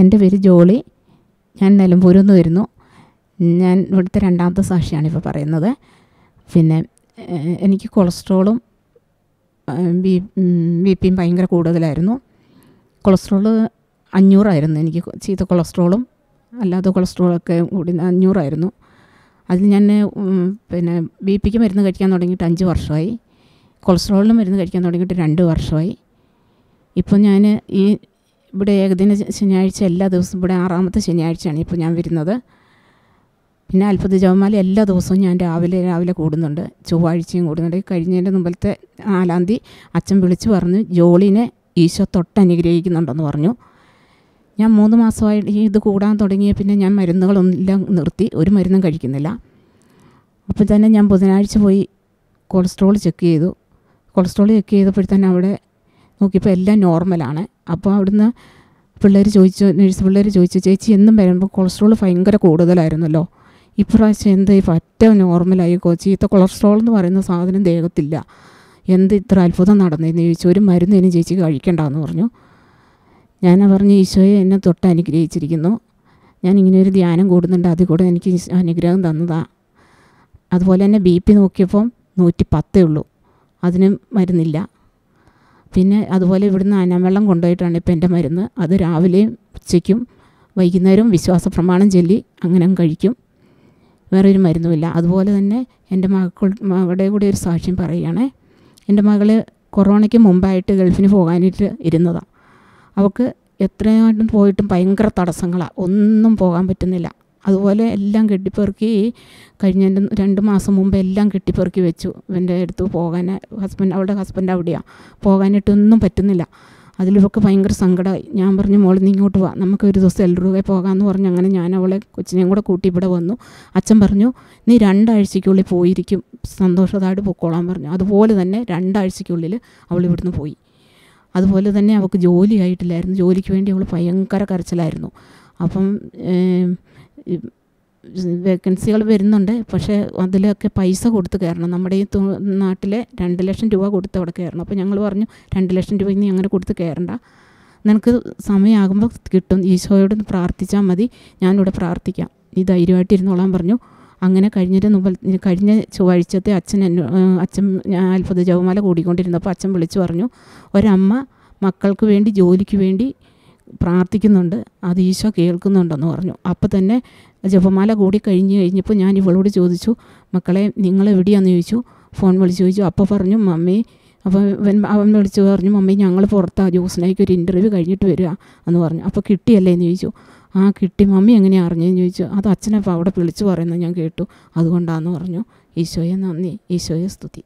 എൻ്റെ പേര് ജോളി ഞാൻ നിലമ്പൂരിൽ നിന്ന് വരുന്നു ഞാൻ ഇവിടുത്തെ രണ്ടാമത്തെ സാക്ഷിയാണ് ഇപ്പോൾ പറയുന്നത് പിന്നെ എനിക്ക് കൊളസ്ട്രോളും ബി ബി പിയും ഭയങ്കര കൂടുതലായിരുന്നു കൊളസ്ട്രോൾ അഞ്ഞൂറായിരുന്നു എനിക്ക് ചീത്ത കൊളസ്ട്രോളും അല്ലാത്ത കൊളസ്ട്രോളൊക്കെ കൂടി അഞ്ഞൂറായിരുന്നു അതിൽ ഞാൻ പിന്നെ ബി പിക്ക് മരുന്ന് കഴിക്കാൻ തുടങ്ങിയിട്ട് അഞ്ച് വർഷമായി കൊളസ്ട്രോളിന് മരുന്ന് കഴിക്കാൻ തുടങ്ങിയിട്ട് രണ്ട് വർഷമായി ഇപ്പോൾ ഞാൻ ഈ ഇവിടെ ഏകദിന ശനിയാഴ്ച എല്ലാ ദിവസവും ഇവിടെ ആറാമത്തെ ശനിയാഴ്ചയാണ് ഇപ്പോൾ ഞാൻ വരുന്നത് പിന്നെ അത്ഭുത ജവമാല എല്ലാ ദിവസവും ഞാൻ രാവിലെ രാവിലെ കൂടുന്നുണ്ട് ചൊവ്വാഴ്ചയും കൂടുന്നുണ്ട് കഴിഞ്ഞതിൻ്റെ മുമ്പിലത്തെ നാലാം തീയതി അച്ഛൻ വിളിച്ചു പറഞ്ഞു ജോളിനെ ഈശോ തൊട്ടനുഗ്രഹിക്കുന്നുണ്ടെന്ന് പറഞ്ഞു ഞാൻ മൂന്ന് മാസമായിട്ട് ഇത് കൂടാൻ തുടങ്ങിയ പിന്നെ ഞാൻ എല്ലാം നിർത്തി ഒരു മരുന്നും കഴിക്കുന്നില്ല അപ്പോൾ തന്നെ ഞാൻ ബുധനാഴ്ച പോയി കൊളസ്ട്രോൾ ചെക്ക് ചെയ്തു കൊളസ്ട്രോൾ ചെക്ക് ചെയ്തപ്പോഴത്തന്നെ അവിടെ നോക്കിയപ്പോൾ എല്ലാം നോർമലാണ് അപ്പോൾ അവിടുന്ന് പിള്ളേർ ചോദിച്ചു നഴ്സ് പിള്ളേർ ചോദിച്ചു ചേച്ചി എന്നും വരുമ്പോൾ കൊളസ്ട്രോൾ ഭയങ്കര കൂടുതലായിരുന്നല്ലോ ഇപ്രാവശ്യം എന്ത് പറ്റ നോർമലായി കോച്ചി ഇത്ത കൊളസ്ട്രോൾ എന്ന് പറയുന്ന സാധനം ദേഹത്തില്ല എന്ത് ഇത്ര അത്ഭുതം നടന്നതെന്ന് ചോദിച്ചു ഒരു മരുന്ന് ഇനി ചേച്ചി കഴിക്കണ്ടെന്ന് പറഞ്ഞു ഞാൻ പറഞ്ഞു ഈശോയെ എന്നെ തൊട്ട് അനുഗ്രഹിച്ചിരിക്കുന്നു ഞാൻ ഇങ്ങനെ ഒരു ധ്യാനം കൂടുന്നുണ്ട് അതിൽ കൂടെ എനിക്ക് അനുഗ്രഹം തന്നതാണ് അതുപോലെ തന്നെ ബി പി നോക്കിയപ്പം നൂറ്റി പത്തേ ഉള്ളൂ അതിനും മരുന്നില്ല പിന്നെ അതുപോലെ ഇവിടുന്ന് അനാവെള്ളം കൊണ്ടുപോയിട്ടാണ് ഇപ്പം എൻ്റെ മരുന്ന് അത് രാവിലെയും ഉച്ചയ്ക്കും വൈകുന്നേരവും വിശ്വാസ പ്രമാണം ചൊല്ലി അങ്ങനെ കഴിക്കും വേറൊരു മരുന്നുമില്ല അതുപോലെ തന്നെ എൻ്റെ മകൾ മകളുടെ കൂടെ ഒരു സാക്ഷ്യം പറയുകയാണേ എൻ്റെ മകൾ കൊറോണയ്ക്ക് മുമ്പായിട്ട് ഗൾഫിന് പോകാനായിട്ട് ഇരുന്നതാണ് അവൾക്ക് എത്രയായിട്ടും പോയിട്ടും ഭയങ്കര തടസ്സങ്ങളാണ് ഒന്നും പോകാൻ പറ്റുന്നില്ല അതുപോലെ എല്ലാം കെട്ടിപ്പെറുക്കി കഴിഞ്ഞ രണ്ട് മാസം മുമ്പ് എല്ലാം കെട്ടിപ്പെറുക്കി വെച്ചു ഇവൻ്റെ അടുത്ത് പോകാൻ ഹസ്ബൻഡ് അവളുടെ ഹസ്ബൻഡ് അവിടെയാണ് പോകാനായിട്ടൊന്നും പറ്റുന്നില്ല അതിലൊക്കെ ഭയങ്കര സങ്കടമായി ഞാൻ പറഞ്ഞു മോളിൽ നിന്ന് ഇങ്ങോട്ട് പോവാം നമുക്ക് ഒരു ദിവസം എൽറൂവെ പോകാമെന്ന് പറഞ്ഞു അങ്ങനെ ഞാൻ അവളെ കൊച്ചിനെയും കൂടെ കൂട്ടി ഇവിടെ വന്നു അച്ഛൻ പറഞ്ഞു നീ രണ്ടാഴ്ചയ്ക്കുള്ളിൽ പോയിരിക്കും സന്തോഷത്തായിട്ട് പൊക്കോളാൻ പറഞ്ഞു അതുപോലെ തന്നെ രണ്ടാഴ്ചയ്ക്കുള്ളിൽ അവൾ ഇവിടുന്ന് പോയി അതുപോലെ തന്നെ അവൾക്ക് ജോലി ആയിട്ടില്ലായിരുന്നു ജോലിക്ക് വേണ്ടി അവൾ ഭയങ്കര കരച്ചിലായിരുന്നു അപ്പം വേക്കൻസികൾ വരുന്നുണ്ട് പക്ഷേ അതിലൊക്കെ പൈസ കൊടുത്ത് കയറണം നമ്മുടെ ഈ നാട്ടിലെ രണ്ട് ലക്ഷം രൂപ കൊടുത്ത് അവിടെ കയറണം അപ്പോൾ ഞങ്ങൾ പറഞ്ഞു രണ്ട് ലക്ഷം രൂപ ഇനി അങ്ങനെ കൊടുത്ത് കയറണ്ട നിനക്ക് സമയമാകുമ്പോൾ കിട്ടും ഈശോയോട് പ്രാർത്ഥിച്ചാൽ മതി ഞാനിവിടെ പ്രാർത്ഥിക്കാം നീ ധൈര്യമായിട്ട് ഇരുന്നോളാൻ പറഞ്ഞു അങ്ങനെ കഴിഞ്ഞിട്ട് മുമ്പ് കഴിഞ്ഞ ചൊവ്വാഴ്ചത്തെ അച്ഛൻ എന്നെ അച്ഛൻ ഞാൻ അത്ഭുത ജവമാല കൂടിക്കൊണ്ടിരുന്നപ്പോൾ അച്ഛൻ വിളിച്ചു പറഞ്ഞു ഒരമ്മ മക്കൾക്ക് വേണ്ടി ജോലിക്ക് വേണ്ടി പ്രാർത്ഥിക്കുന്നുണ്ട് അത് ഈശോ കേൾക്കുന്നുണ്ടെന്ന് പറഞ്ഞു അപ്പോൾ തന്നെ ജപമാല കൂടി കഴിഞ്ഞ് കഴിഞ്ഞപ്പോൾ ഞാൻ ഇവളോട് ചോദിച്ചു മക്കളെ നിങ്ങൾ എവിടെയാണെന്ന് ചോദിച്ചു ഫോൺ വിളിച്ച് ചോദിച്ചു അപ്പോൾ പറഞ്ഞു മമ്മി അപ്പോൾ അവൻ വിളിച്ച് പറഞ്ഞു മമ്മി ഞങ്ങൾ പുറത്താ ജോസിനേക്ക് ഒരു ഇൻ്റർവ്യൂ കഴിഞ്ഞിട്ട് വരിക എന്ന് പറഞ്ഞു അപ്പോൾ കിട്ടിയല്ലേ എന്ന് ചോദിച്ചു ആ കിട്ടി മമ്മി എങ്ങനെയാണ് അറിഞ്ഞതെന്ന് ചോദിച്ചു അത് അച്ഛനപ്പം അവിടെ വിളിച്ച് പറയുന്നത് ഞാൻ കേട്ടു അതുകൊണ്ടാണെന്ന് പറഞ്ഞു ഈശോയെ നന്ദി ഈശോയെ സ്തുതി